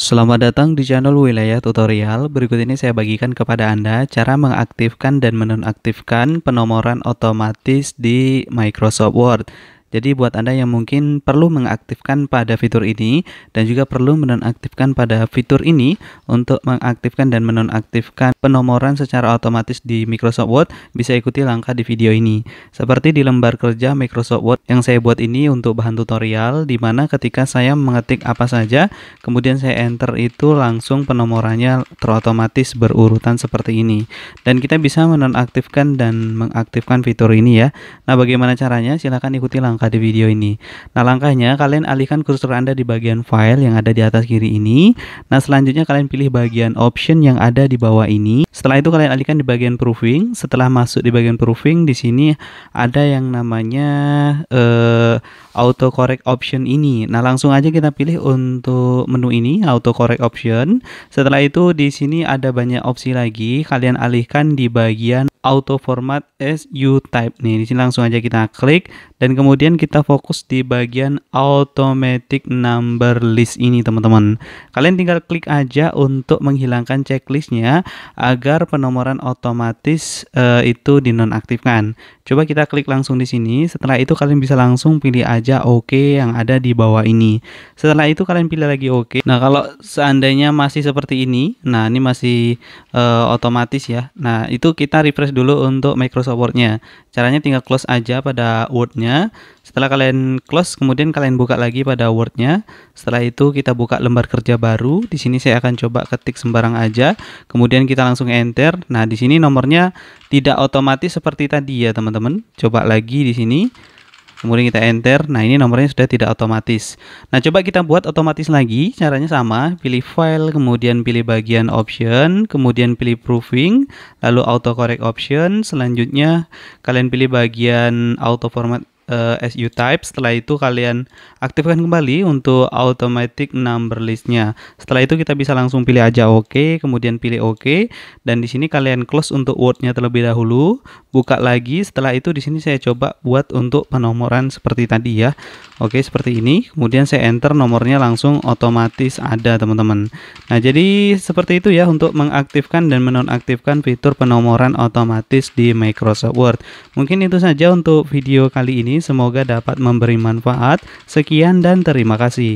Selamat datang di channel Wilayah Tutorial. Berikut ini saya bagikan kepada Anda cara mengaktifkan dan menonaktifkan penomoran otomatis di Microsoft Word. Jadi buat Anda yang mungkin perlu mengaktifkan pada fitur ini dan juga perlu menonaktifkan pada fitur ini untuk mengaktifkan dan menonaktifkan penomoran secara otomatis di Microsoft Word bisa ikuti langkah di video ini. Seperti di lembar kerja Microsoft Word yang saya buat ini untuk bahan tutorial di mana ketika saya mengetik apa saja kemudian saya enter itu langsung penomorannya terotomatis berurutan seperti ini. Dan kita bisa menonaktifkan dan mengaktifkan fitur ini ya. Nah, bagaimana caranya? Silahkan ikuti langkah langkah di video ini. Nah, langkahnya kalian alihkan kursor Anda di bagian file yang ada di atas kiri ini. Nah, selanjutnya kalian pilih bagian option yang ada di bawah ini. Setelah itu kalian alihkan di bagian proofing. Setelah masuk di bagian proofing di sini ada yang namanya uh, auto correct option ini. Nah, langsung aja kita pilih untuk menu ini, auto correct option. Setelah itu di sini ada banyak opsi lagi, kalian alihkan di bagian auto format as you type nih. Di sini langsung aja kita klik dan kemudian kita fokus di bagian automatic number list ini, teman-teman. Kalian tinggal klik aja untuk menghilangkan checklistnya agar penomoran otomatis uh, itu dinonaktifkan. Coba kita klik langsung di sini. Setelah itu kalian bisa langsung pilih aja saja oke okay yang ada di bawah ini. Setelah itu kalian pilih lagi oke. Okay. Nah, kalau seandainya masih seperti ini, nah ini masih uh, otomatis ya. Nah, itu kita refresh dulu untuk Microsoft Word-nya. Caranya tinggal close aja pada Word-nya. Setelah kalian close, kemudian kalian buka lagi pada Word-nya. Setelah itu kita buka lembar kerja baru. Di sini saya akan coba ketik sembarang aja. Kemudian kita langsung enter. Nah, di sini nomornya tidak otomatis seperti tadi ya, teman-teman. Coba lagi di sini kemudian kita enter nah ini nomornya sudah tidak otomatis nah coba kita buat otomatis lagi caranya sama pilih file kemudian pilih bagian option kemudian pilih proofing lalu auto correct option selanjutnya kalian pilih bagian auto format uh, eh, SU type. Setelah itu kalian aktifkan kembali untuk automatic number listnya. Setelah itu kita bisa langsung pilih aja Oke, kemudian pilih Oke Dan di sini kalian close untuk wordnya terlebih dahulu. Buka lagi. Setelah itu di sini saya coba buat untuk penomoran seperti tadi ya. Oke seperti ini. Kemudian saya enter nomornya langsung otomatis ada teman-teman. Nah jadi seperti itu ya untuk mengaktifkan dan menonaktifkan fitur penomoran otomatis di Microsoft Word. Mungkin itu saja untuk video kali ini semoga dapat memberi manfaat. Sekian dan terima kasih.